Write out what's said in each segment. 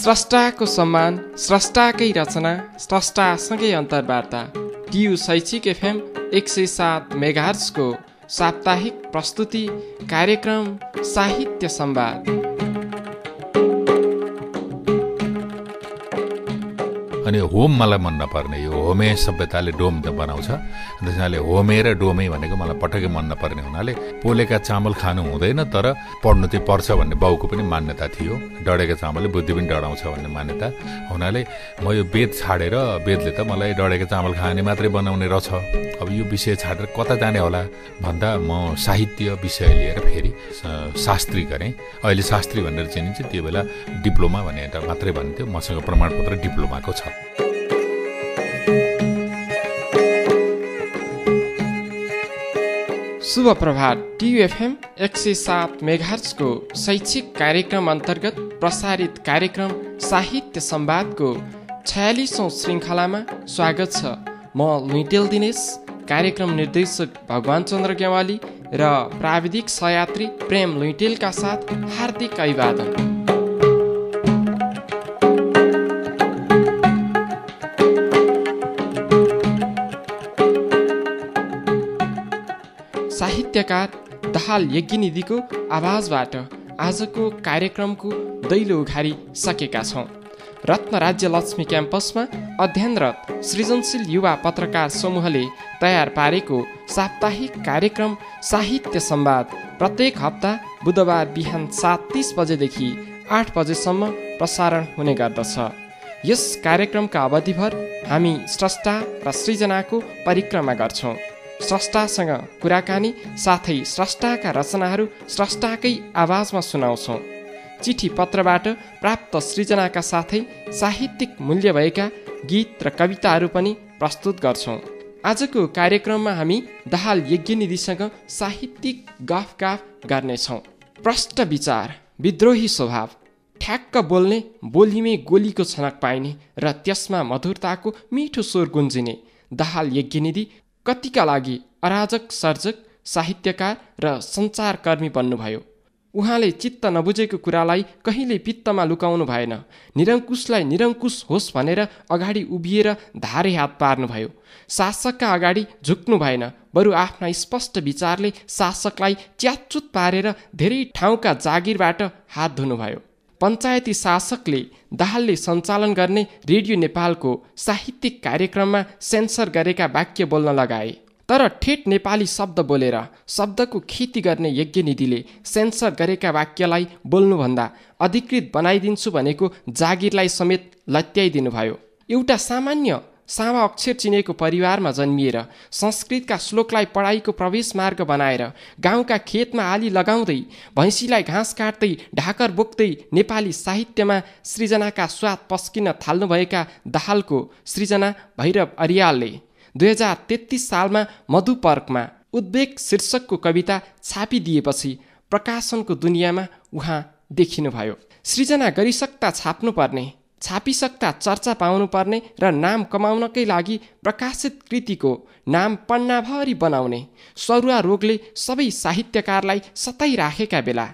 स्रष्टाको सम्मान स्रष्टाकै रचना स्रष्टासँगै अन्तर्वार्ता टियु शैक्षिक एफएम एक सय सात मेगार्सको साप्ताहिक प्रस्तुति कार्यक्रम साहित्य सम्वाद होम मलाई मन नपर्ने यो होमे सभ्यताले डोम त बनाउँछ त्यस कारणले होमे र डोमे भनेको मलाई पटक्कै मन नपर्ने हुनाले पोलेका चामल खानु हुँदैन तर पढ्नु चाहिँ पर्छ भन्ने बाउको पनि मान्यता थियो डढेका चामलले बुद्धि पनि डढाउँछ भन्ने मान्यता हुनाले म यो वेद छाडेर वेदले त मलाई डढेका चामल खाने मात्रै बनाउने रहेछ अब यो विषय छाडेर कता जाने होला भन्दा म साहित्य विषय लिएर फेरि शास्त्री गरेँ अहिले शास्त्री भनेर चिनिन्छ त्यो बेला डिप्लोमा भनेर मात्रै भन्थ्यो मसँग प्रमाणपत्र डिप्लोमाको छ शुभ प्रभात टियुएफएम एक सय सात मेघार्सको शैक्षिक कार्यक्रम अन्तर्गत प्रसारित कार्यक्रम साहित्य सम्वादको छयालिसौँ श्रृङ्खलामा स्वागत छ म लुइटेल दिनेश कार्यक्रम निर्देशक भगवान चन्द्र गेवाली र प्राविधिक सयात्री प्रेम लुइटेलका साथ हार्दिक अभिवादन साहित्यकार दहाल यज्ञनिधिको आवाजबाट आजको कार्यक्रमको दैलो उघारी सकेका छौँ रत्न राज्य लक्ष्मी क्याम्पसमा अध्ययनरत सृजनशील युवा पत्रकार समूहले तयार पारेको साप्ताहिक कार्यक्रम साहित्य सम्वाद प्रत्येक हप्ता बुधबार बिहान सात तिस बजेदेखि आठ बजेसम्म प्रसारण हुने गर्दछ यस कार्यक्रमका अवधिभर हामी स्रष्टा र सृजनाको परिक्रमा गर्छौँ स्रष्टासँग कुराकानी साथै स्रष्टाका रचनाहरू स्रष्टाकै आवाजमा सुनाउँछौँ चिठी पत्रबाट प्राप्त सृजनाका साथै साहित्यिक मूल्य भएका गीत र कविताहरू पनि प्रस्तुत गर्छौँ आजको कार्यक्रममा हामी दाहाल यज्ञनिधिसँग साहित्यिक गफ गाफ गर्नेछौँ प्रष्ट विचार विद्रोही स्वभाव ठ्याक्क बोल्ने बोलीमै गोलीको छनक पाइने र त्यसमा मधुरताको मिठो स्वर गुन्जिने दाहाल यज्ञनिधि कतिका लागि अराजक सर्जक साहित्यकार र सञ्चारकर्मी बन्नुभयो उहाँले चित्त नबुझेको कुरालाई कहिले पित्तमा लुकाउनु भएन निरङ्कुशलाई निरङ्कुश होस् भनेर अगाडि उभिएर धारे हात पार्नुभयो शासकका अगाडि झुक्नु भएन बरु आफ्ना स्पष्ट विचारले शासकलाई च्याचुत पारेर धेरै ठाउँका जागिरबाट हात धुनुभयो पञ्चायती शासकले दाहालले सञ्चालन गर्ने रेडियो नेपालको साहित्यिक कार्यक्रममा सेन्सर गरेका वाक्य बोल्न लगाए तर ठेट नेपाली शब्द बोलेर शब्दको खेती गर्ने यज्ञनिधिले सेन्सर गरेका वाक्यलाई बोल्नुभन्दा अधिकृत बनाइदिन्छु भनेको जागिरलाई समेत लत्याइदिनुभयो एउटा सामान्य सामा अक्षर चिनेको परिवारमा जन्मिएर संस्कृतका श्लोकलाई पढाइको प्रवेश मार्ग बनाएर गाउँका खेतमा आली लगाउँदै भैँसीलाई घाँस काट्दै ढाकर बोक्दै नेपाली साहित्यमा सृजनाका स्वाद पस्किन थाल्नुभएका दाहालको सृजना भैरव अरियालले दुई हजार तेत्तिस सालमा मधुपर्कमा उद्वेग शीर्षकको कविता छापिदिएपछि प्रकाशनको दुनियाँमा उहाँ देखिनुभयो सृजना गरिसक्ता छाप्नुपर्ने छापिसक्दा चर्चा पाउनुपर्ने र नाम कमाउनकै लागि प्रकाशित कृतिको नाम पन्नाभरि बनाउने सरुवा रोगले सबै साहित्यकारलाई सताइराखेका बेला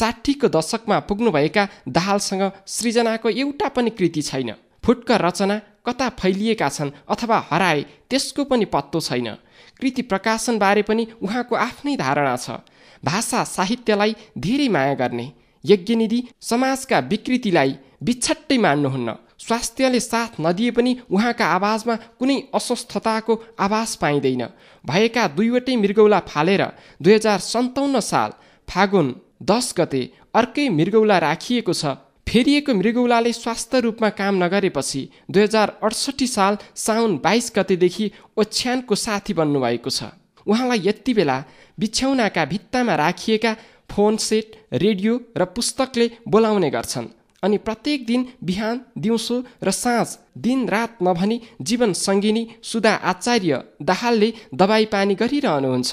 साठीको दशकमा पुग्नुभएका दाहालसँग सृजनाको एउटा पनि कृति छैन फुटका रचना कता फैलिएका छन् अथवा हराए त्यसको पनि पत्तो छैन कृति प्रकाशनबारे पनि उहाँको आफ्नै धारणा छ भाषा साहित्यलाई धेरै माया गर्ने यज्ञनिधि समाजका विकृतिलाई बिछट्टै मान्नुहुन्न स्वास्थ्यले साथ नदिए पनि उहाँका आवाजमा कुनै अस्वस्थताको आवाज पाइँदैन भएका दुईवटै मृगौला फालेर दुई हजार सन्ताउन्न साल फागुन दस गते अर्कै मृगौला राखिएको छ फेरिएको मृगौलाले स्वास्थ्य रूपमा काम नगरेपछि दुई हजार अडसट्ठी साल साउन बाइस गतेदेखि ओछ्यानको साथी बन्नुभएको छ उहाँलाई यति बेला बिछ्याउनाका भित्तामा राखिएका फोन सेट रेडियो र पुस्तकले बोलाउने गर्छन् अनि प्रत्येक दिन बिहान दिउँसो र साँझ दिन रात नभनी जीवन सङ्गिनी सुधा आचार्य दाहालले दबाई पानी गरिरहनुहुन्छ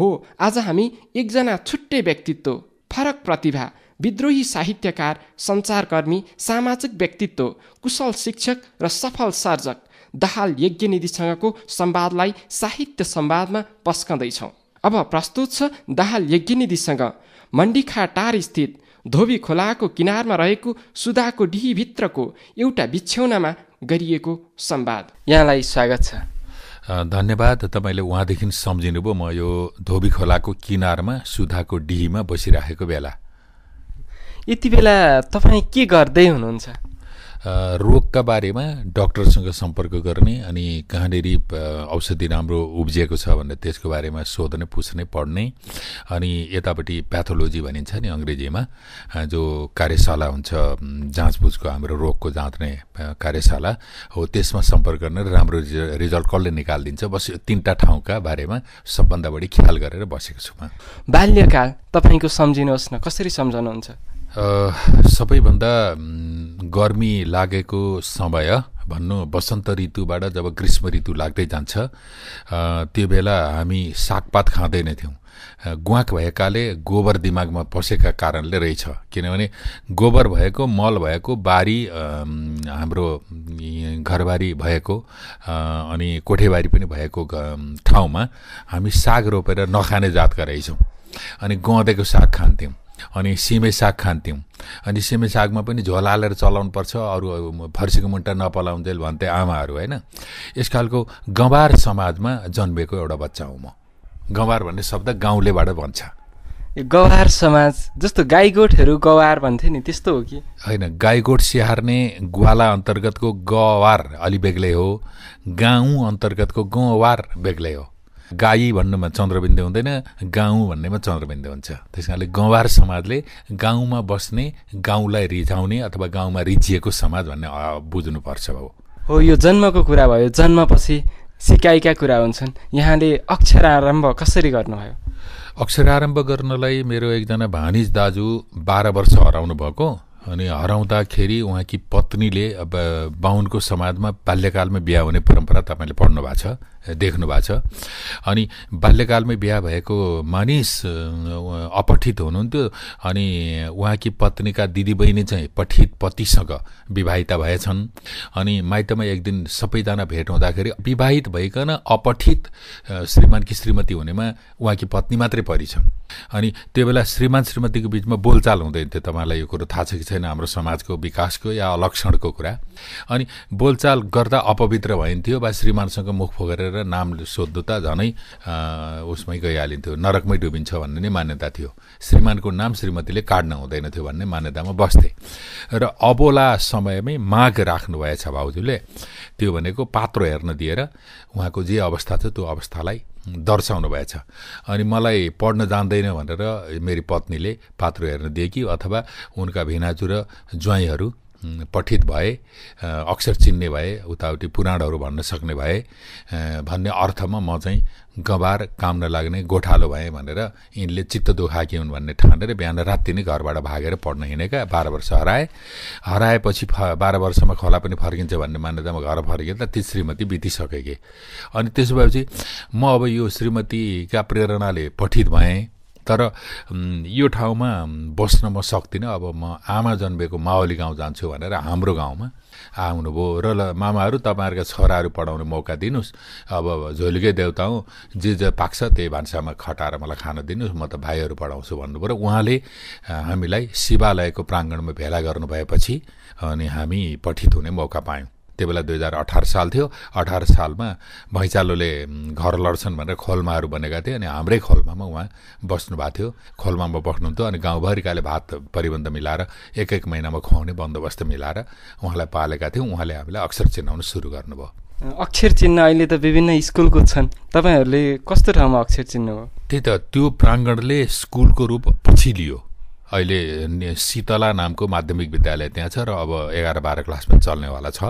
हो आज हामी एकजना छुट्टै व्यक्तित्व फरक प्रतिभा विद्रोही साहित्यकार सञ्चारकर्मी सामाजिक व्यक्तित्व कुशल शिक्षक र सफल सर्जक दाहाल यज्ञनिधिसँगको संवादलाई साहित्य संवादमा पस्कँदैछौँ अब प्रस्तुत छ दाहाल यज्ञनिधिसँग टार स्थित धोबी खोलाको किनारमा रहेको सुधाको डिहीभित्रको एउटा बिछ्यौनामा गरिएको संवाद यहाँलाई स्वागत छ धन्यवाद तपाईँले उहाँदेखि सम्झिनुभयो म यो धोबी खोलाको किनारमा सुधाको डिहीमा बसिराखेको बेला यति बेला तपाईँ के गर्दै हुनुहुन्छ रोगका बारेमा डक्टरसँग सम्पर्क गर्ने अनि कहाँनिर औषधि राम्रो उब्जिएको छ भनेर त्यसको बारेमा सोध्ने पुछ्ने पढ्ने अनि यतापट्टि प्याथोलोजी भनिन्छ नि अङ्ग्रेजीमा जो कार्यशाला हुन्छ जाँचबुझको हाम्रो रोगको जाँच्ने कार्यशाला हो त्यसमा सम्पर्क गर्ने राम्रो रिजल्ट कसले निकालिदिन्छ बस तिनवटा ठाउँका बारेमा सबभन्दा बढी ख्याल गरेर बसेको छु म बाल्यकाल तपाईँको सम्झिनुहोस् न कसरी सम्झाउनुहुन्छ सबैभन्दा गर्मी लागेको समय भन्नु वसन्त ऋतुबाट जब ग्रीष्म ऋतु लाग्दै जान्छ त्यो बेला हामी सागपात नै थियौँ ग्वाक भएकाले गोबर दिमागमा पसेका कारणले रहेछ किनभने गोबर भएको मल भएको बारी हाम्रो घरबारी भएको अनि कोठेबारी पनि भएको ठाउँमा हामी साग रोपेर नखाने जातका रहेछौँ अनि गँदेको साग खान्थ्यौँ अनि सिमे साग खान्थ्यौँ अनि सिमे सागमा पनि झोल हालेर चलाउनुपर्छ अरू फर्सीको मुन्टा नपलाउँदै भन्थे आमाहरू होइन यस खालको गँवार समाजमा जन्मेको एउटा बच्चा हो म गँवार भन्ने शब्द गाउँलेबाट भन्छ यो गवार समाज जस्तो गाईगोठहरू गवार भन्थे नि त्यस्तो हो कि होइन गाईगोठ स्याहार्ने ग्वाला अन्तर्गतको गवार अलि बेग्लै हो गाउँ अन्तर्गतको गवार बेग्लै हो गाई भन्नुमा चन्द्रबिन्दु हुँदैन गाउँ भन्नेमा चन्द्रबिन्दु हुन्छ त्यस कारणले गाउँवार समाजले गाउँमा बस्ने गाउँलाई रिझाउने अथवा गाउँमा रिझिएको समाज भन्ने बुझ्नुपर्छ हो हो यो जन्मको कुरा भयो जन्मपछि सिकाइका कुरा हुन्छन् यहाँले अक्षरारम्भ कसरी गर्नुभयो अक्षरारम्भ गर्नलाई मेरो एकजना भानिज दाजु बाह्र वर्ष हराउनु भएको अनि हराउँदाखेरि उहाँकी पत्नीले अब बाहुनको समाजमा बाल्यकालमा बिहा हुने परम्परा तपाईँले पढ्नु भएको छ देख्नु भएको छ अनि बाल्यकालमै बिहा भएको मानिस अपठित हुनुहुन्थ्यो अनि उहाँकी पत्नीका दिदीबहिनी चाहिँ पठित पतिसँग विवाहिता भएछन् अनि माइतमा एक दिन सबैजना भेट हुँदाखेरि विवाहित भइकन अपठित श्रीमान कि श्रीमती हुनेमा उहाँकी पत्नी मात्रै परिछ अनि त्यो बेला श्रीमान श्रीमतीको बिचमा बोलचाल हुँदैन थियो तपाईँलाई यो कुरो थाहा छ कि छैन हाम्रो समाजको विकासको या अलक्षणको कुरा अनि बोलचाल गर्दा अपवित्र भइन्थ्यो वा श्रीमानसँग मुख फोगेर गरेर नाम सोध्नु त झनै उसमै गइहालिन्थ्यो नरकमै डुबिन्छ भन्ने नै मान्यता थियो श्रीमानको नाम श्रीमतीले काट्न हुँदैन थियो भन्ने मान्यतामा बस्थे र अबोला समयमै माग राख्नुभएछ भाउजूले त्यो भनेको पात्रो हेर्न दिएर उहाँको जे अवस्था छ त्यो अवस्थालाई दर्शाउनु भएछ अनि मलाई पढ्न जान्दैन भनेर मेरी पत्नीले पात्रो हेर्न दिए कि अथवा उनका भिनाजु र ज्वाइँहरू पठित भए अक्षर चिन्ने भए उताउति पुराणहरू भन्न सक्ने भए भन्ने अर्थमा म चाहिँ गबार काम नलाग्ने गोठालो भएँ भनेर यिनले चित्त दुखाकी हुन् भन्ने ठानेर बिहान राति नै घरबाट भागेर पढ्न हिँडेका बाह्र वर्ष हराए हराएपछि फ बाह्र वर्षमा खोला पनि फर्किन्छ भन्ने मान्यतामा घर फर्किए त ती श्रीमती बितिसकेके अनि त्यसो भएपछि म अब यो श्रीमतीका प्रेरणाले पठित भएँ तर यो ठाउँमा बस्न म सक्दिनँ अब म आमा जन्मेको माओली गाउँ जान्छु भनेर हाम्रो गाउँमा आउनुभयो र ल मामाहरू तपाईँहरूका छोराहरू पढाउने मौका दिनुहोस् अब झोलिकै देउता हो जे जे पाक्छ त्यही भान्सामा खटाएर मलाई खान दिनुहोस् म त भाइहरू पढाउँछु भन्नुभयो र उहाँले हामीलाई शिवालयको प्राङ्गणमा भेला गर्नु भएपछि अनि हामी पठित हुने मौका पायौँ त्यो बेला दुई हजार अठार साल थियो अठार सालमा भैँचालोले घर लड्छन् भनेर खोलमाहरू बनेका थिए अनि हाम्रै खोलमामा उहाँ बस्नु भएको थियो खोलमामा बस्नुहुन्थ्यो अनि गाउँभरिकाले भात परिबन्ध मिलाएर एक एक महिनामा खुवाउने बन्दोबस्त मिलाएर उहाँलाई पालेका थियौँ उहाँले हामीलाई अक्षर चिनाउन सुरु गर्नुभयो अक्षर चिन्ह अहिले त विभिन्न स्कुलको छन् तपाईँहरूले कस्तो ठाउँमा अक्षर चिन्नुभयो त्यही त त्यो प्राङ्गणले स्कुलको रूप पछि लियो अहिले शीतला नामको माध्यमिक विद्यालय त्यहाँ छ र अब एघार बाह्र क्लास पनि चल्नेवाला छ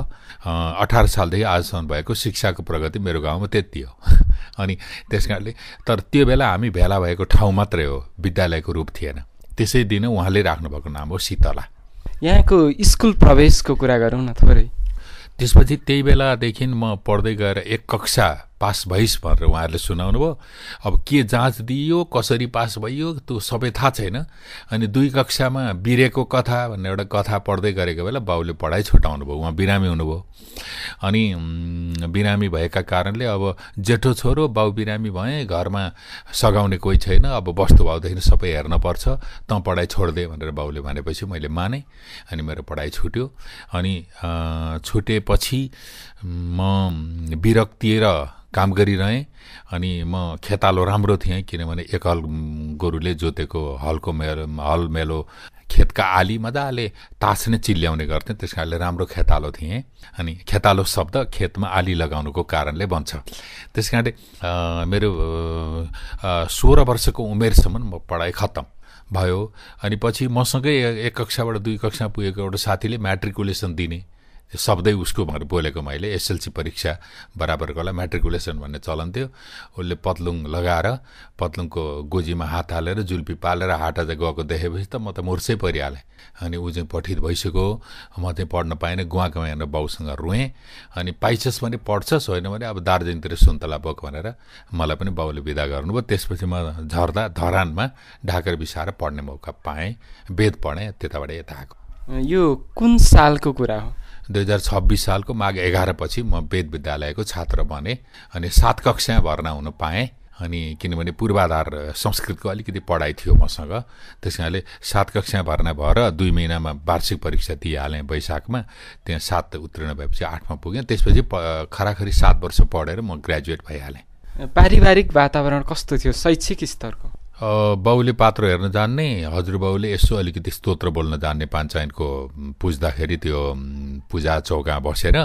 अठार सालदेखि आजसम्म भएको शिक्षाको प्रगति मेरो गाउँमा त्यति हो अनि त्यस कारणले तर त्यो बेला हामी भेला भएको ठाउँ मात्रै हो विद्यालयको रूप थिएन त्यसै दिन उहाँले राख्नुभएको नाम हो शीतला यहाँको स्कुल प्रवेशको कुरा गरौँ न थोरै त्यसपछि त्यही बेलादेखि म पढ्दै गएर एक कक्षा पास भइस् भनेर उहाँहरूले सुनाउनु भयो अब के जाँच दिइयो कसरी पास भइयो त्यो सबै थाहा छैन अनि दुई कक्षामा बिरेको कथा भन्ने एउटा कथा पढ्दै गरेको बेला बाउले पढाइ छुटाउनु भयो उहाँ बिरामी हुनुभयो अनि बिरामी भएका कारणले अब जेठो छोरो बाउ बिरामी भए घरमा सघाउने कोही छैन अब वस्तु भाउदेखि सबै हेर्न पर्छ त पढाइ छोडिदे भनेर बाउले भनेपछि मैले माने अनि मेरो पढाइ छुट्यो अनि छुटेपछि म विरक्तिएर काम गरिरहेँ अनि म खेतालो राम्रो थिएँ किनभने एक हल गोरुले जोतेको हलको मेलो हल मेलो खेतका आली मजाले नै चिल्ल्याउने गर्थेँ त्यस कारणले राम्रो खेतालो थिएँ अनि खेतालो शब्द खेतमा आली लगाउनुको कारणले बन्छ त्यस कारणले मेरो सोह्र वर्षको उमेरसम्म म पढाइ खत्तम भयो अनि पछि मसँगै एक कक्षाबाट दुई कक्षा पुगेको एउटा साथीले म्याट्रिकुलेसन दिने शब्दै उसको भनेर बोलेको मैले एसएलसी परीक्षा बराबरकोलाई म्याट्रिकुलेसन भन्ने चलन थियो उसले पत्लुङ लगाएर पत्लुङको गोजीमा हात हालेर जुल्पी पालेर हाटा चाहिँ गएको देखेपछि त म त मुर्सै परिहालेँ अनि ऊ चाहिँ पठित भइसक्यो म चाहिँ पढ्न पाइनँ गुवाको भनेर बाउसँग रोएँ अनि पाइछस् भने पढ्छस् होइन भने अब दार्जिलिङतिर सुन्तला बोक भनेर मलाई पनि बाउले विदा गर्नुभयो त्यसपछि म झर्दा धरानमा ढाकर बिसाएर पढ्ने मौका पाएँ वेद पढेँ त्यताबाट यता आएको यो कुन सालको कुरा हो दुई हजार छब्बिस सालको माघ एघारपछि म वेद विद्यालयको छात्र बने अनि सात कक्षा भर्ना हुन पाएँ अनि किनभने पूर्वाधार संस्कृतको अलिकति पढाइ थियो मसँग त्यस कारणले सात कक्षा भर्ना भएर दुई महिनामा वार्षिक परीक्षा दिइहालेँ वैशाखमा त्यहाँ सात उत्तीर्ण भएपछि आठमा पुगेँ त्यसपछि प खराखरी सात वर्ष पढेर म ग्रेजुएट भइहालेँ पारिवारिक वातावरण कस्तो थियो शैक्षिक स्तरको बाउले पात्र हेर्न जान्ने हजुरबाउले यसो अलिकति स्तोत्र बोल्न जान्ने पञ्चायतको पुज्दाखेरि त्यो पूजा चौका बसेर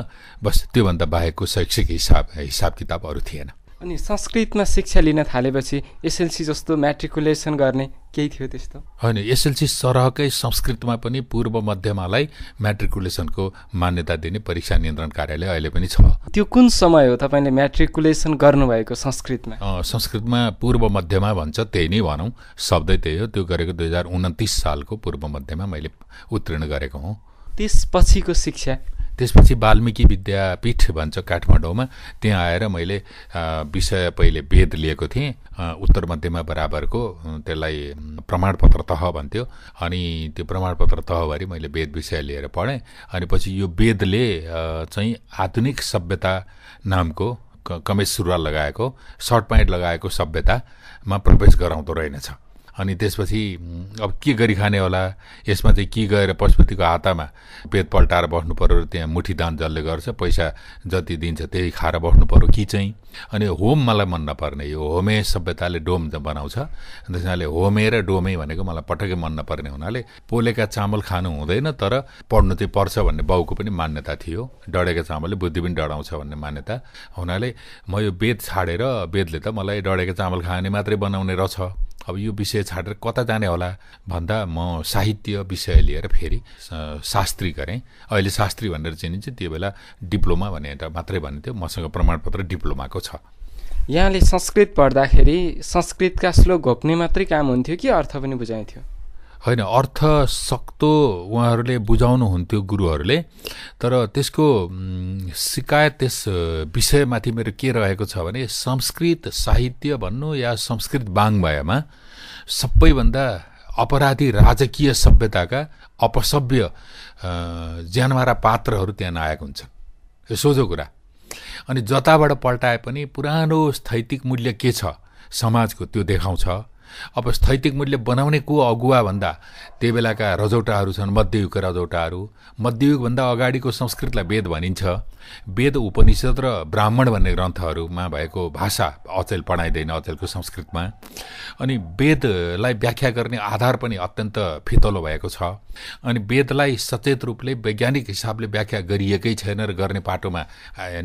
बस त्योभन्दा बाहेकको शैक्षिक हिसाब हिसाब किताबहरू थिएन अनि संस्कृतमा शिक्षा लिन थालेपछि एसएलसी जस्तो म्याट्रिकुलेसन गर्ने केही थियो त्यस्तो होइन एसएलसी सरहकै संस्कृतमा पनि पूर्व मध्यमालाई म्याट्रिकुलेसनको मान्यता दिने परीक्षा नियन्त्रण कार्यालय अहिले पनि छ त्यो कुन समय हो तपाईँले म्याट्रिकुलेसन गर्नुभएको संस्कृतमा संस्कृतमा पूर्व मध्यमा भन्छ त्यही नै भनौँ शब्दै त्यही हो त्यो गरेको दुई हजार उन्तिस सालको पूर्व मध्यमा मैले उत्तीर्ण गरेको हुँ त्यसपछिको शिक्षा त्यसपछि वाल्मिकी विद्यापीठ भन्छ काठमाडौँमा त्यहाँ आएर मैले विषय पहिले वेद लिएको थिएँ उत्तर मध्यमा बराबरको त्यसलाई प्रमाणपत्र तह भन्थ्यो अनि त्यो प्रमाणपत्र तहभरि मैले वेद विषय लिएर पढेँ अनि पछि यो वेदले चाहिँ आधुनिक सभ्यता नामको कमेज सुरुवाल लगाएको सर्ट प्यान्ट लगाएको सभ्यतामा प्रवेश गराउँदो रहेनछ अनि त्यसपछि अब के गरी खाने होला यसमा चाहिँ के गएर पशुपतिको हातामा पेट पल्टाएर बस्नु पऱ्यो त्यहाँ मुठी दान जसले गर्छ पैसा जति दिन्छ त्यही खाएर बस्नु पऱ्यो कि चाहिँ अनि होम मलाई मन नपर्ने यो होमे सभ्यताले डोम बनाउँछ त्यस कारणले होमे र डोमे भनेको मलाई पटक्कै मन नपर्ने हुनाले पोलेका चामल खानु हुँदैन तर पढ्नु चाहिँ पर्छ भन्ने बाउको पनि मान्यता थियो डढेका चामलले बुद्धि पनि डढाउँछ भन्ने मान्यता हुनाले म यो वेद छाडेर वेदले त मलाई डढेका चामल खाने मात्रै बनाउने रहेछ अब यो विषय छाडेर कता जाने होला भन्दा म साहित्य विषय लिएर फेरि शास्त्री गरेँ अहिले शास्त्री भनेर चिनिन्छ त्यो बेला डिप्लोमा भनेर मात्रै भनिन्थ्यो मसँग प्रमाणपत्र डिप्लोमाको छ यहाँले संस्कृत पढ्दाखेरि संस्कृतका श्लोक घोप्ने मात्रै काम हुन्थ्यो कि अर्थ पनि बुझाइन्थ्यो होइन अर्थ सक्तो उहाँहरूले बुझाउनु हुन्थ्यो गुरुहरूले तर त्यसको सिकायत त्यस विषयमाथि मेरो के रहेको छ भने संस्कृत साहित्य भन्नु या संस्कृत वाङ्मयमा सबैभन्दा अपराधी राजकीय सभ्यताका अपसभ्य ज्यानमारा पात्रहरू त्यहाँ नआएको हुन्छ यो सोझो कुरा अनि जताबाट पल्टाए पनि पुरानो स्थैतिक मूल्य के छ समाजको त्यो देखाउँछ अब स्थैतिक मूल्य बनाउने को अगुवा भन्दा त्यही बेलाका रजौटाहरू छन् मध्ययुगका रजौटाहरू मध्ययुगभन्दा अगाडिको संस्कृतलाई वेद भनिन्छ वेद उपनिषद र ब्राह्मण भन्ने ग्रन्थहरूमा भएको भाषा अचेल पढाइँदैन अचेलको संस्कृतमा अनि वेदलाई व्याख्या गर्ने आधार पनि अत्यन्त फितलो भएको छ अनि वेदलाई सचेत रूपले वैज्ञानिक हिसाबले व्याख्या गरिएकै छैन र गर्ने पाटोमा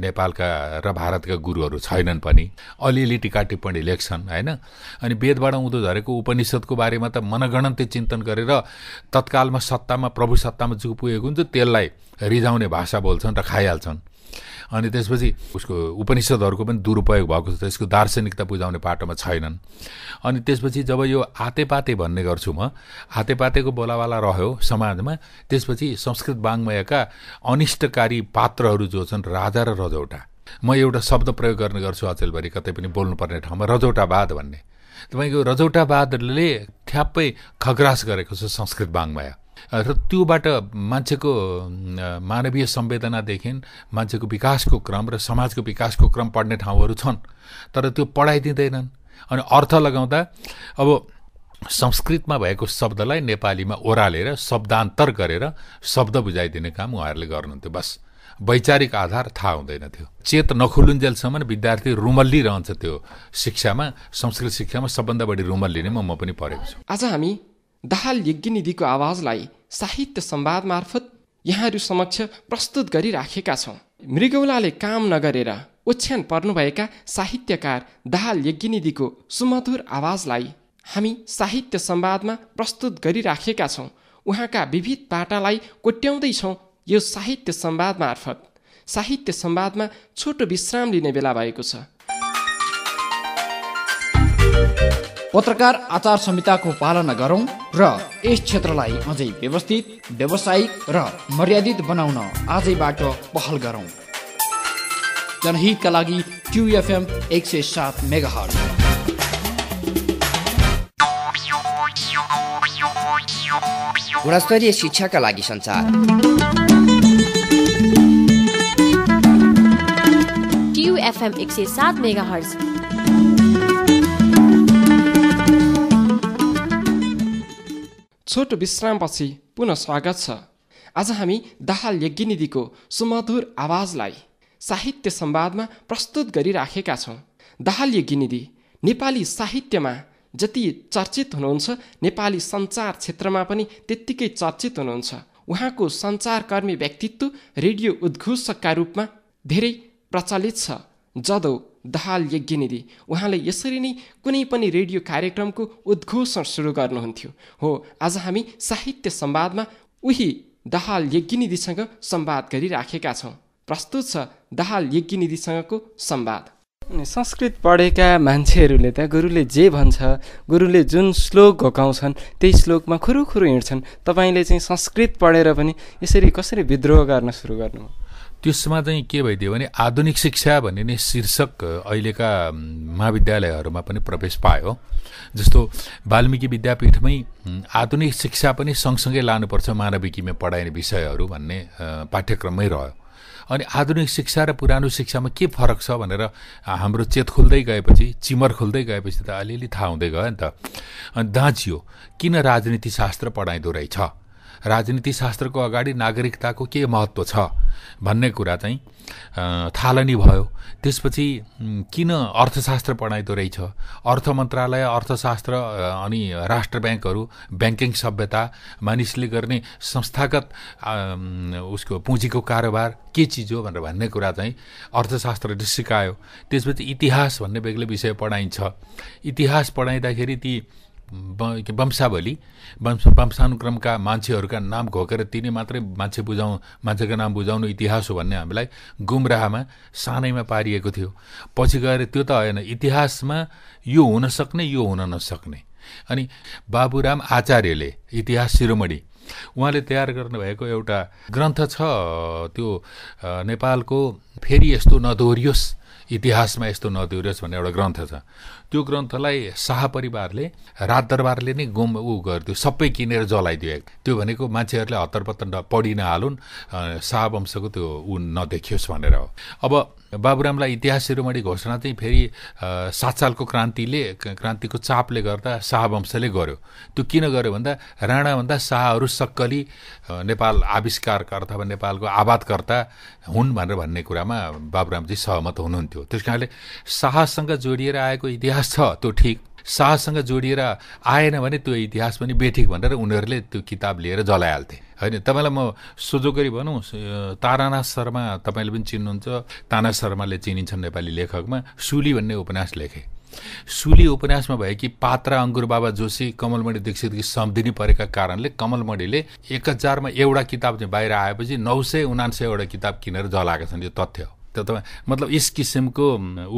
नेपालका र भारतका गुरुहरू छैनन् पनि अलिअलि टिका टिप्पणी लेख्छन् होइन अनि वेदबाट उँदो झरेको उपनिषदको बारेमा त मनगणन्ते चिन्तन गरेर तत्कालमा सत्तामा प्रभु सत्तामा जो पुगेको हुन्छ त्यसलाई रिझाउने भाषा बोल्छन् र खाइहाल्छन् अनि त्यसपछि उसको उपनिषद्हरूको पनि दुरुपयोग भएको छ त्यसको दार्शनिकता बुझाउने पाटोमा छैनन् अनि त्यसपछि जब यो आतेपाते भन्ने गर्छु म आतेपातेको बोलावाला रह्यो समाजमा त्यसपछि संस्कृत वाङ्मयका अनिष्टकारी पात्रहरू जो छन् राजा र रजौटा म एउटा शब्द प्रयोग गर्ने गर्छु अचेलभरि कतै पनि बोल्नुपर्ने ठाउँमा रजौटावाद भन्ने तपाईँको रजौटावादले ठ्याप्पै खग्रास गरेको छ संस्कृत वाङ्मय र त्योबाट मान्छेको मानवीय संवेदनादेखि मान्छेको विकासको क्रम र समाजको विकासको क्रम पढ्ने ठाउँहरू छन् तर त्यो पढाइदिँदैनन् अनि अर्थ लगाउँदा अब संस्कृतमा भएको शब्दलाई नेपालीमा ओह्रालेर शब्दान्तर गरेर शब्द बुझाइदिने काम उहाँहरूले गर्नुहुन्थ्यो बस वैचारिक आधार थाहा हुँदैन थियो चेत नखुलुन्जेलसम्म विद्यार्थी रहन्छ त्यो शिक्षामा संस्कृत शिक्षामा सबभन्दा बढी रुमल्लिने म पनि परेको छु आज हामी दाहाल निधिको आवाजलाई साहित्य सम्वाद मार्फत यहाँहरू समक्ष प्रस्तुत गरिराखेका छौँ मृगौलाले काम नगरेर ओछ्यान पर्नुभएका साहित्यकार दाहाल यज्ञनिधिको सुमधुर आवाजलाई हामी साहित्य संवादमा प्रस्तुत गरिराखेका छौँ उहाँका विविध पाटालाई कोट्याउँदैछौँ यो साहित्य संवाद मार्फत साहित्य संवादमा छोटो विश्राम लिने बेला भएको छ पत्रकार आचार संहिताको पालना गरौँ र यस क्षेत्रलाई अझै व्यवस्थित व्यावसायिक र मर्यादित बनाउन आजैबाट पहल गरौँ जनहितका लागि क्युएफएम एक सय सात मेगा गुणस्तरीय शिक्षाका लागि संसार टियुएफएम एक सय सात मेगा हर्ज छोटो विश्रामपछि पुनः स्वागत छ आज हामी दाहाल यज्ञनिधिको सुमधुर आवाजलाई साहित्य संवादमा प्रस्तुत गरिराखेका छौँ दाहाल यज्ञनिधि नेपाली साहित्यमा जति चर्चित हुनुहुन्छ नेपाली सञ्चार क्षेत्रमा पनि त्यत्तिकै चर्चित हुनुहुन्छ उहाँको सञ्चारकर्मी व्यक्तित्व रेडियो उद्घोषकका रूपमा धेरै प्रचलित छ जदौ दहाल यज्ञनिधि उहाँले यसरी नै कुनै पनि रेडियो कार्यक्रमको उद्घोषण सुरु गर्नुहुन्थ्यो हो आज हामी साहित्य संवादमा उही दहाल यज्ञनिधिसँग संवाद गरिराखेका छौँ प्रस्तुत छ दहाल यज्ञनिधिसँगको संवाद संस्कृत पढेका मान्छेहरूले त गुरुले जे भन्छ गुरुले जुन श्लोक घोकाउँछन् त्यही श्लोकमा खुरुखुरु हिँड्छन् तपाईँले चाहिँ संस्कृत पढेर पनि यसरी कसरी विद्रोह गर्न सुरु गर्नु त्यसमा चाहिँ के भइदियो भने आधुनिक शिक्षा भन्ने नै शीर्षक अहिलेका महाविद्यालयहरूमा पनि प्रवेश पायो जस्तो वाल्मिकी विद्यापीठमै आधुनिक शिक्षा पनि सँगसँगै लानुपर्छ मानविकीमा पढाइने विषयहरू भन्ने पाठ्यक्रममै रह्यो अनि आधुनिक शिक्षा र पुरानो शिक्षामा के फरक छ भनेर हाम्रो चेत खुल्दै गएपछि चिमर खुल्दै गएपछि त अलिअलि थाहा हुँदै गयो नि त अनि दाँचियो किन राजनीतिशास्त्र शास्त्र पढाइँदो रहेछ राजनीतिशास्त्रको अगाडि नागरिकताको के महत्त्व छ भन्ने कुरा चाहिँ थालनी भयो त्यसपछि किन अर्थशास्त्र पढाइँदो रहेछ अर्थ मन्त्रालय अर्थशास्त्र अनि राष्ट्र ब्याङ्कहरू ब्याङ्किङ सभ्यता मानिसले गर्ने संस्थागत उसको पुँजीको कारोबार के चिज हो भनेर भन्ने कुरा चाहिँ अर्थशास्त्रले सिकायो त्यसपछि इतिहास भन्ने बेग्लै विषय पढाइन्छ इतिहास पढाइँदाखेरि ती वंशावली वंश वंशानुक्रमका मान्छेहरूका नाम घोकेर तिनी मात्रै मान्छे बुझाउ मान्छेको नाम बुझाउनु इतिहास हो भन्ने हामीलाई गुमराहमा सानैमा पारिएको थियो पछि गएर त्यो त होइन इतिहासमा यो हुन सक्ने यो हुन नसक्ने अनि बाबुराम आचार्यले इतिहास शिरोमणि उहाँले तयार गर्नुभएको एउटा ग्रन्थ छ त्यो नेपालको फेरि यस्तो नदोहोरियोस् इतिहासमा यस्तो नदोहोरियोस् भन्ने एउटा ग्रन्थ छ त्यो ग्रन्थलाई शाह परिवारले राजदरबारले नै गुम ऊ गरिदियो सबै किनेर जलाइदियो त्यो भनेको मान्छेहरूले हतरपत्तर पढि नहालुन् वंशको त्यो ऊ नदेखियोस् भनेर हो अब बाबुरामलाई इतिहास शिरोमणि घोषणा चाहिँ फेरि सात सालको क्रान्तिले क्रान्तिको चापले गर्दा शाहवंशले गर्यो त्यो किन गर्यो भन्दा राणाभन्दा शाहहरू सक्कली नेपाल आविष्कारका अथवा नेपालको आबादकर्ता हुन् भनेर भन्ने कुरामा बाबुरामजी सहमत हुनुहुन्थ्यो त्यस कारणले शाहसँग जोडिएर आएको इतिहास छ त्यो ठिक शाहसँग जोडिएर आएन भने त्यो इतिहास पनि बेठिक भनेर उनीहरूले त्यो किताब लिएर जलाइहाल्थे होइन तपाईँलाई म सोझो गरी भनौँ तारानाथ शर्मा तपाईँले पनि चिन्नुहुन्छ ताना शर्माले चिनिन्छन् नेपाली लेखकमा सुली भन्ने उपन्यास लेखे सुली उपन्यासमा कि पात्र पात्रा बाबा जोशी कमलमणि दीक्षितकी सम्धिनी परेका कारणले कमलमणिले एक हजारमा एउटा किताब चाहिँ बाहिर आएपछि नौ सय उनान्सयवटा किताब किनेर जलाएका छन् यो तथ्य हो त मतलब यस किसिमको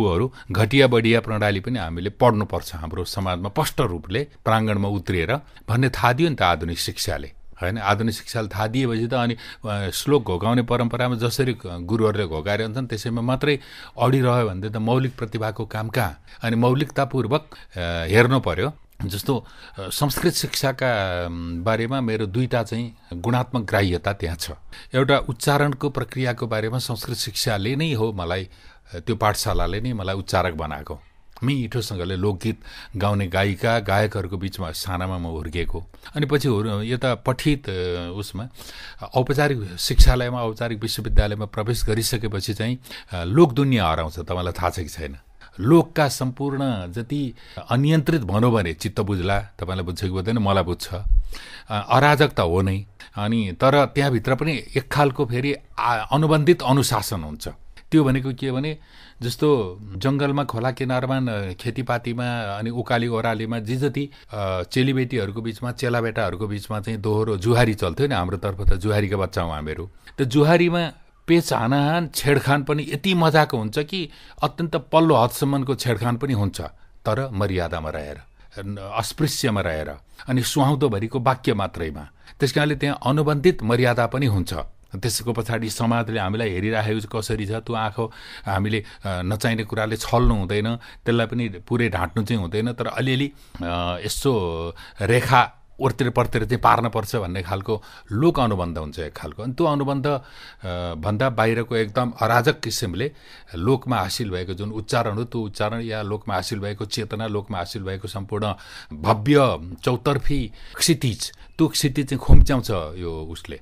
ऊहरू घटिया बढिया प्रणाली पनि हामीले पढ्नुपर्छ हाम्रो समाजमा स्पष्ट रूपले प्राङ्गणमा उत्रिएर भन्ने थाहा दियो नि त आधुनिक शिक्षाले होइन आधुनिक शिक्षाले थाहा दिएपछि त अनि श्लोक घोगाउने परम्परामा जसरी गुरुहरूले घोगाएर हुन्छन् त्यसैमा मात्रै अडिरह्यो भने त मौलिक प्रतिभाको काम कहाँ अनि मौलिकतापूर्वक हेर्नु पर्यो जस्तो संस्कृत शिक्षाका बारेमा मेरो दुईवटा चाहिँ गुणात्मक ग्राह्यता त्यहाँ छ एउटा उच्चारणको प्रक्रियाको बारेमा संस्कृत शिक्षाले नै हो मलाई त्यो पाठशालाले नै मलाई उच्चारक बनाएको मिठोसँगले लोकगीत गाउने गायिका गायकहरूको बिचमा सानामा म हुर्किएको अनि पछि हुर् यता पठित उसमा औपचारिक शिक्षालयमा औपचारिक विश्वविद्यालयमा प्रवेश गरिसकेपछि चाहिँ लोक दुनियाँ हराउँछ तपाईँलाई थाहा छ कि छैन लोकका सम्पूर्ण जति अनियन्त्रित भनौँ भने चित्त बुझ्ला तपाईँलाई बुझ्छ कि बुझ्दैन मलाई बुझ्छ अराजक त हो नै अनि तर त्यहाँभित्र पनि एक खालको फेरि अनुबन्धित अनुशासन हुन्छ त्यो भनेको के भने जस्तो जङ्गलमा खोला किनारमा खेतीपातीमा अनि उकाली ओह्रालीमा जे जति चेलीबेटीहरूको बिचमा चेलाबेटाहरूको बिचमा चाहिँ दोहोरो जुहारी चल्थ्यो नि हाम्रोतर्फ त जुहारीका बच्चा हो हामीहरू त्यो जुहारीमा पेचहानाहान छेडखान पनि यति मजाको हुन्छ कि अत्यन्त पल्लो हदसम्मको छेडखान पनि हुन्छ तर मर्यादामा रहेर अस्पृश्यमा रहेर अनि सुहाउँदोभरिको वाक्य मात्रैमा त्यस कारणले त्यहाँ अनुबन्धित मर्यादा पनि हुन्छ त्यसको पछाडि समाजले हामीलाई हेरिराखेको कसरी छ त्यो आँखो हामीले नचाहिने कुराले छल्नु हुँदैन त्यसलाई पनि पुरै ढाँट्नु चाहिँ हुँदैन तर अलिअलि यसो रेखा ओर्तिर पर्तिर चाहिँ पार्नुपर्छ भन्ने खालको लोक अनुबन्ध हुन्छ एक खालको अनि त्यो अनुबन्ध भन्दा बाहिरको एकदम अराजक किसिमले लोकमा हासिल भएको जुन उच्चारण हो त्यो उच्चारण या लोकमा हासिल भएको चेतना लोकमा हासिल भएको सम्पूर्ण भव्य चौतर्फी क्षितिज त्यो क्षितिज चाहिँ खुम्च्याउँछ यो उसले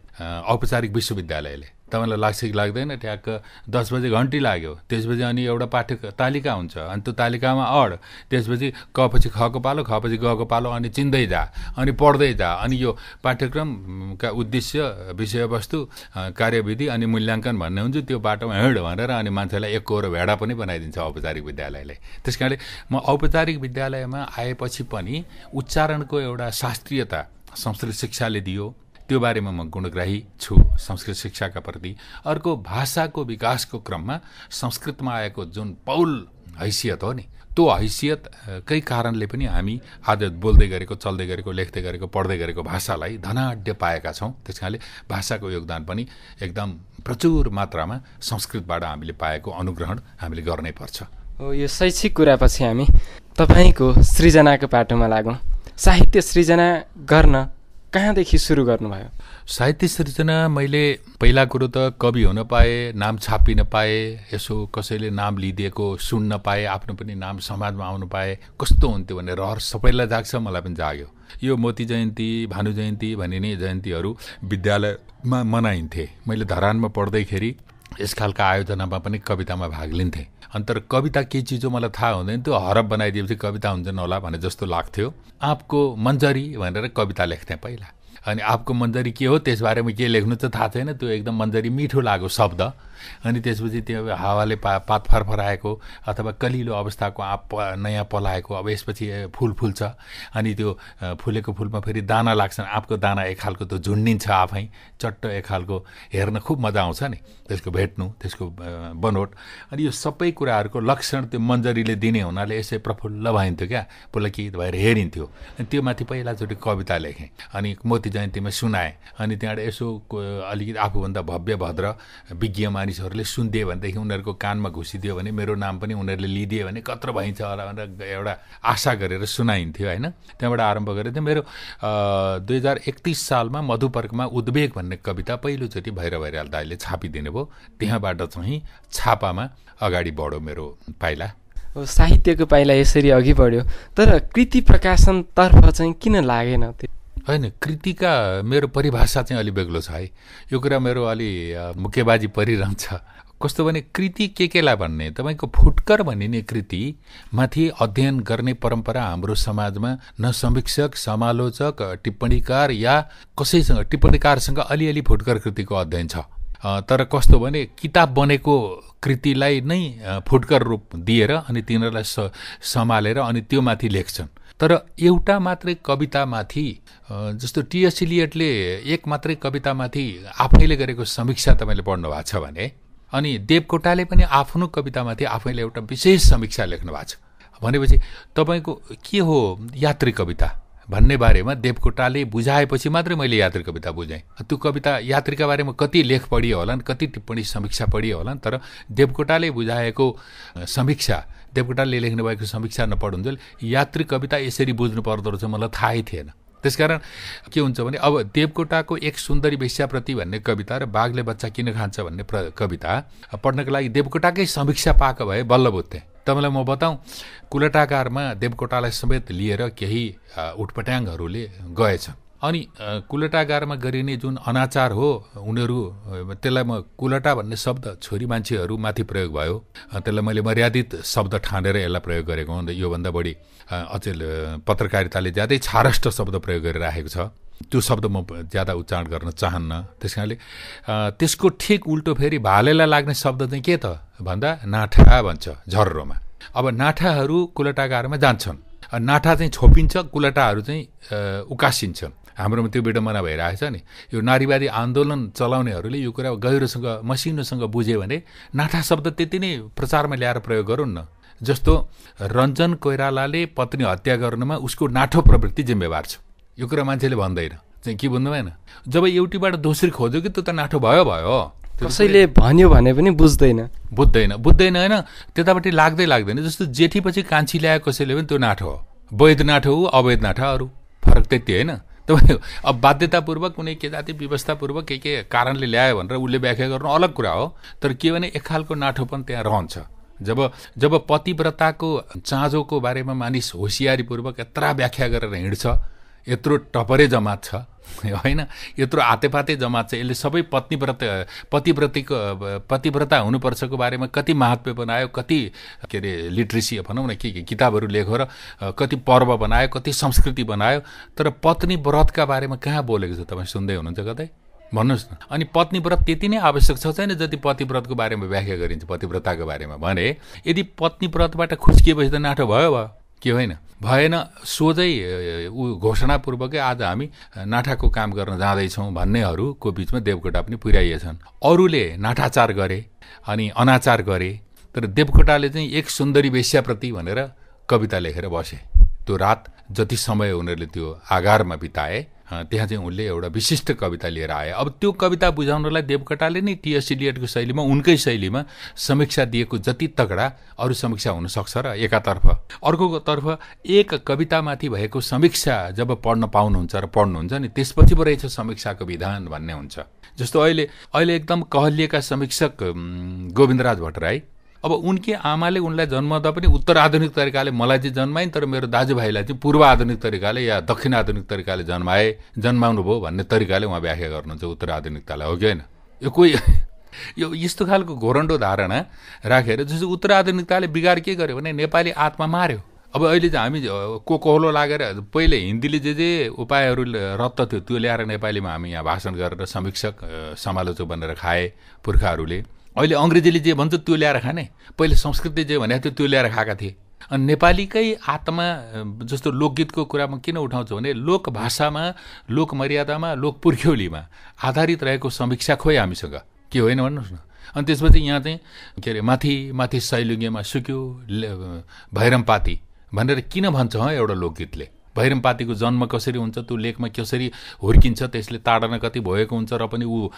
औपचारिक विश्वविद्यालयले तपाईँलाई लाग्छ कि लाग्दैन ट्याक्क दस बजे घन्टी लाग्यो त्यसपछि अनि एउटा पाठ्य तालिका हुन्छ अनि त्यो तालिकामा अड त्यसपछि कपछि खको पालो खपछि गको पालो अनि चिन्दै जा अनि पढ्दै जा अनि यो पाठ्यक्रमका उद्देश्य विषयवस्तु कार्यविधि अनि मूल्याङ्कन भन्ने हुन्छ त्यो बाटोमा हिँड भनेर अनि मान्छेलाई एक भेडा पनि बनाइदिन्छ औपचारिक विद्यालयले त्यस कारणले म औपचारिक विद्यालयमा आएपछि पनि उच्चारणको एउटा शास्त्रीयता संस्कृत शिक्षाले दियो त्यो बारेमा म गुणग्राही छु संस्कृत शिक्षाका प्रति अर्को भाषाको विकासको क्रममा संस्कृतमा आएको जुन पौल हैसियत हो नि त्यो हैसियतकै कारणले पनि हामी आज बोल्दै गरेको चल्दै गरेको लेख्दै गरेको पढ्दै गरेको भाषालाई धनाढ्य पाएका छौँ त्यस कारणले भाषाको योगदान पनि एकदम प्रचुर मात्रामा संस्कृतबाट हामीले पाएको अनुग्रहण हामीले गर्नै पर्छ हो यो शैक्षिक कुरापछि हामी तपाईँको सृजनाको पाटोमा लागौँ साहित्य सृजना गर्न कहाँदेखि सुरु गर्नुभयो साहित्य सृजना मैले पहिला कुरो त कवि हुन पाएँ नाम छापिन पाएँ यसो कसैले नाम लिइदिएको सुन्न पाएँ आफ्नो पनि नाम समाजमा आउनु पाएँ कस्तो हुन्थ्यो भने रहर सबैलाई जाग्छ मलाई पनि जाग्यो यो मोती जयन्ती भानु जयन्ती भनिने जयन्तीहरू विद्यालयमा मनाइन्थे मैले धरानमा पढ्दैखेरि यस खालका आयोजनामा पनि कवितामा भाग लिन्थेँ अनि तर कविता के चिज हो मलाई थाहा हुँदैन त्यो हरप बनाइदिएपछि कविता हुन्छन् होला भने जस्तो लाग्थ्यो आँपको मन्जरी भनेर कविता लेख्थेँ पहिला अनि आपको मन्जरी के हो त्यसबारेमा के लेख्नु त थाहा छैन त्यो एकदम मन्जरी मिठो लाग्यो शब्द अनि त्यसपछि त्यो हावाले पा पात फरफराएको अथवा कलिलो अवस्थाको आँप नयाँ पलाएको अब यसपछि फुल फुल्छ अनि त्यो फुलेको फुलमा फेरि दाना लाग्छन् आँपको दाना एक खालको त्यो झुन्डिन्छ आफै चट्ट एक खालको हेर्न खुब मजा आउँछ नि त्यसको भेट्नु त्यसको बनोट अनि यो सबै कुराहरूको लक्षण त्यो मन्जरीले दिने हुनाले यसै प्रफुल्ल भइन्थ्यो क्या पुलकित भएर हेरिन्थ्यो अनि त्यो माथि पहिलाचोटि कविता लेखेँ अनि मोती पोथी जयन्तीमा सुनाए अनि त्यहाँबाट यसो अलिकति आफूभन्दा भव्य भद्र विज्ञ मानिसहरूले सुनिदिए भनेदेखि उनीहरूको कानमा घुसिदियो भने मेरो नाम पनि उनीहरूले लिइदियो भने कत्रो भइन्छ होला भनेर एउटा आशा गरेर सुनाइन्थ्यो होइन त्यहाँबाट आरम्भ गरेको त्यो मेरो दुई हजार एकतिस सालमा मधुपर्कमा उद्वेग भन्ने कविता पहिलोचोटि भैर भैरल दाईले छापिदिनु भयो त्यहाँबाट चाहिँ छापामा अगाडि बढो मेरो पाइला साहित्यको पाइला यसरी अघि बढ्यो तर कृति प्रकाशनतर्फ चाहिँ किन लागेन त्यो होइन कृतिका मेरो परिभाषा चाहिँ अलि बेग्लो छ है यो कुरा मेरो अलि मुख्यबाजी परिरहन्छ कस्तो भने कृति के केलाई भन्ने तपाईँको फुटकर भनिने कृतिमाथि अध्ययन गर्ने परम्परा हाम्रो समाजमा न समीक्षक समालोचक टिप्पणीकार या कसैसँग टिप्पणीकारसँग अलिअलि फुटकर कृतिको अध्ययन छ तर कस्तो भने किताब बनेको कृतिलाई नै फुटकर रूप दिएर अनि तिनीहरूलाई स सम्हालेर अनि त्यो माथि लेख्छन् तर एउटा मात्रै कवितामाथि जस्तो टिएस इलियटले एक मात्रै कवितामाथि आफैले गरेको समीक्षा तपाईँले पढ्नु भएको छ भने अनि देवकोटाले पनि आफ्नो कवितामाथि आफैले एउटा विशेष समीक्षा लेख्नु भएको छ भनेपछि तपाईँको के हो यात्री कविता भन्ने बारेमा देवकोटाले बुझाएपछि मात्रै मैले यात्री कविता बुझेँ त्यो कविता यात्रीका बारेमा कति लेख पढियो होलान् कति टिप्पणी समीक्षा पढियो होलान् तर देवकोटाले बुझाएको समीक्षा देवकोटाले लेख्नु भएको समीक्षा नपढुन्जेल यात्री कविता यसरी बुझ्नु पर्दो रहेछ मलाई थाहै थिएन त्यसकारण के हुन्छ भने अब देवकोटाको एक सुन्दरी वेश्याप्रति भन्ने कविता र बाघले बच्चा किन खान्छ भन्ने प्र कविता पढ्नको लागि देवकोटाकै समीक्षा पाएको भए बल्ल बुझ्थेँ तपाईँलाई म बताउँ कुलटाकारमा देवकोटालाई समेत लिएर केही उठपट्याङहरूले गएछन् अनि कुलटागारमा गरिने जुन अनाचार हो उनीहरू त्यसलाई म कुलटा भन्ने शब्द छोरी मान्छेहरूमाथि प्रयोग भयो त्यसलाई मैले मर्यादित शब्द ठानेर यसलाई प्रयोग गरेको हुँ योभन्दा बढी अचेल पत्रकारिताले ज्यादै छारष्ट शब्द प्रयोग गरिराखेको छ त्यो शब्द म ज्यादा उच्चारण गर्न चाहन्न त्यस कारणले त्यसको ठिक उल्टो फेरि भालेलाई लाग्ने शब्द चाहिँ के त भन्दा नाठा भन्छ झर्रोमा अब नाठाहरू कुलटागारमा जान्छन् नाठा चाहिँ छोपिन्छ कुलटाहरू चाहिँ उकासिन्छन् हाम्रोमा त्यो विडम्बना भइरहेको छ नि यो नारीवादी आन्दोलन चलाउनेहरूले यो कुरा गहिरोसँग मसिनोसँग बुझ्यो भने नाठा शब्द त्यति नै प्रचारमा ल्याएर प्रयोग गरौँ न जस्तो रञ्जन कोइरालाले पत्नी हत्या गर्नुमा उसको नाठो प्रवृत्ति जिम्मेवार छ यो कुरा मान्छेले भन्दैन चाहिँ के भन्नु भएन जब एउटीबाट दोस्री खोज्यो कि त्यो त नाठो भयो भयो कसैले भन्यो भने पनि बुझ्दैन बुझ्दैन बुझ्दैन होइन त्यतापट्टि लाग्दै लाग्दैन जस्तो जेठीपछि कान्छी ल्याए कसैले पनि त्यो नाठो हो वैध नाठो हो अवैध नाठाहरू फरक त्यति होइन तपाईँ अब बाध्यतापूर्वक कुनै के जाति व्यवस्थापूर्वक के के कारणले ल्यायो भनेर उसले व्याख्या गर्नु अलग कुरा हो तर के भने एक खालको नाठोपन त्यहाँ रहन्छ जब जब पतिव्रताको चाँजोको बारेमा मानिस होसियारीपूर्वक यत्र व्याख्या गरेर हिँड्छ यत्रो टपरे जमात छ होइन यत्रो आतेपाते जमात छ यसले सबै पत्नीव्रत पतिव्रतीको पतिव्रता हुनुपर्छको बारेमा कति महात्म्य बनायो कति के अरे लिट्रेसी भनौँ न के के किताबहरू र कति पर्व बनायो कति संस्कृति बनायो तर पत्नी व्रतका बारेमा कहाँ बोलेको छ तपाईँ सुन्दै हुनुहुन्छ कतै भन्नुहोस् न अनि पत्नी व्रत त्यति नै आवश्यक छ छैन जति पतिव्रतको बारेमा व्याख्या गरिन्छ पतिव्रताको बारेमा भने यदि पत्नी व्रतबाट खुस्किएपछि त नाटो भयो भयो के होइन भएन सोझै ऊ घोषणापूर्वकै आज हामी नाठाको काम गर्न जाँदैछौँ भन्नेहरूको बिचमा देवकोटा पनि पुर्याइएछन् अरूले नाठाचार गरे अनि अनाचार गरे तर देवकोटाले चाहिँ एक सुन्दरी वेश्याप्रति भनेर कविता लेखेर बसे त्यो रात जति समय उनीहरूले त्यो आगारमा बिताए त्यहाँ चाहिँ उनले एउटा विशिष्ट कविता लिएर आए अब त्यो कविता बुझाउनलाई देवकटाले नै टिएस इलियटको शैलीमा उनकै शैलीमा समीक्षा दिएको जति तगडा अरू समीक्षा हुनसक्छ र एकातर्फ अर्कोतर्फ एक कवितामाथि भएको समीक्षा जब पढ्न पाउनुहुन्छ र पढ्नुहुन्छ नि त्यसपछि पो रहेछ समीक्षाको विधान भन्ने हुन्छ जस्तो अहिले अहिले एकदम कहलिएका समीक्षक गोविन्दराज भट्टराई अब उनकी आमाले उनलाई जन्माउँदा पनि उत्तर आधुनिक तरिकाले मलाई चाहिँ जन्माइन् तर मेरो दाजुभाइलाई चाहिँ पूर्व आधुनिक तरिकाले या दक्षिण आधुनिक तरिकाले जन्माए जन्माउनु भयो भन्ने तरिकाले उहाँ व्याख्या गर्नुहुन्छ उत्तर आधुनिकतालाई हो कि होइन यो कोही यो यस्तो खालको घोरन्डो धारणा राखेर जस्तो उत्तर आधुनिकताले बिगार के गर्यो भने नेपाली आत्मा मार्यो अब अहिले चाहिँ हामी को कोहलो लागेर पहिले हिन्दीले जे जे उपायहरू रत्त थियो त्यो ल्याएर नेपालीमा हामी यहाँ भाषण गरेर समीक्षक समालोचक बनेर खाए पुर्खाहरूले अहिले अङ्ग्रेजीले जे भन्छ त्यो ल्याएर खाने पहिले संस्कृतले जे भनेको थियो त्यो ल्याएर खाएका थिए अनि नेपालीकै आत्मा जस्तो लोकगीतको कुरा म किन उठाउँछु भने लोकभाषामा लोकमर्यादामा लोक पुर्ख्यौलीमा आधारित रहेको समीक्षा खोइ हामीसँग के होइन भन्नुहोस् न अनि त्यसपछि यहाँ चाहिँ के अरे माथि माथि सैलुङ्गेमा सुक्यो भैरमपाती भनेर किन भन्छ हँ एउटा लोकगीतले भैरमपातीको जन्म कसरी हुन्छ त्यो लेखमा कसरी हुर्किन्छ त्यसले ताडना कति भएको हुन्छ र पनि ऊ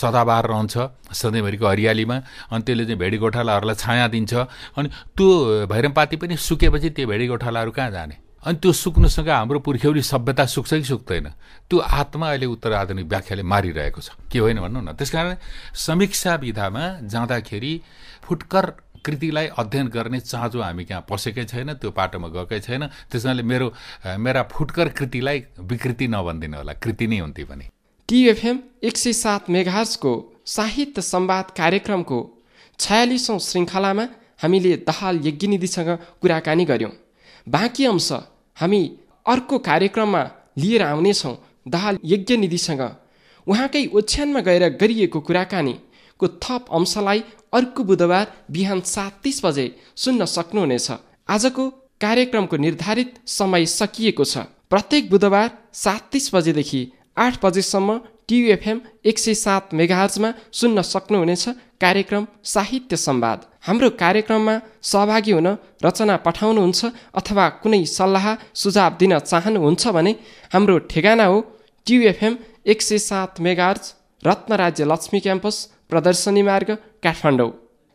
सदाबार रहन्छ सधैँभरिको हरियालीमा अनि त्यसले चाहिँ भेडी गोठालाहरूलाई छाया दिन्छ अनि त्यो भैरमपाती पनि सुकेपछि त्यो भेडी गोठालाहरू कहाँ जाने अनि त्यो सुक्नुसँग हाम्रो पुर्ख्यौली सभ्यता सुक्छ कि सुक्दैन त्यो आत्मा अहिले उत्तर आधुनिक व्याख्याले मारिरहेको छ के होइन भन्नु न त्यस कारण समीक्षा विधामा जाँदाखेरि फुटकर कृतिलाई अध्ययन गर्ने चाँजो हामी कहाँ पसेकै छैन त्यो पाटोमा गएकै छैन त्यस कारणले मेरो मेरा फुटकर कृतिलाई विकृति नभनिदिनु होला कृति नै हुन्थ्यो भने टिएफएम एक सय सात मेघार्सको साहित्य सम्वाद कार्यक्रमको छयालिसौँ श्रृङ्खलामा हामीले दहाल यज्ञनिधिसँग कुराकानी गऱ्यौँ बाँकी अंश हामी अर्को कार्यक्रममा लिएर आउनेछौँ दहाल यज्ञनिधिसँग उहाँकै ओछ्यानमा गएर गरिएको कुराकानी को थप अंशलाई अर्को बुधबार बिहान सात तिस बजे सुन्न सक्नुहुनेछ आजको कार्यक्रमको निर्धारित समय सकिएको छ प्रत्येक बुधबार सात तिस बजेदेखि आठ बजेसम्म टियुएफएम एक सय सात मेगाहर्जमा सुन्न सक्नुहुनेछ कार्यक्रम साहित्य सम्वाद हाम्रो कार्यक्रममा सहभागी हुन रचना पठाउनुहुन्छ अथवा कुनै सल्लाह सुझाव दिन चाहनुहुन्छ भने हाम्रो ठेगाना हो टियुएफएम एक सय सात मेगाहर्ज रत्नराज्य लक्ष्मी क्याम्पस प्रदर्शनी मार्ग काठमाडौँ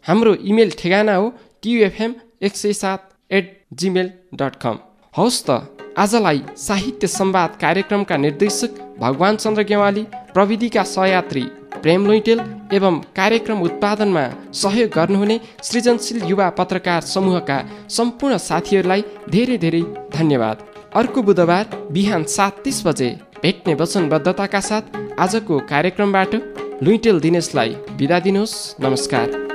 हाम्रो इमेल ठेगाना हो टियुएफएम एक सय सात एट जिमेल डट कम हौस् त आजलाई साहित्य सम्वाद कार्यक्रमका निर्देशक भगवान चन्द्र गेवाली प्रविधिका सहयात्री प्रेम लोइटेल एवं कार्यक्रम उत्पादनमा सहयोग गर्नुहुने सृजनशील युवा पत्रकार समूहका सम्पूर्ण साथीहरूलाई धेरै धेरै धन्यवाद अर्को बुधबार बिहान सात तिस बजे भेट्ने वचनबद्धताका साथ आजको कार्यक्रमबाट लुइटेल दिनेशलाई बिदा दिनुहोस् नमस्कार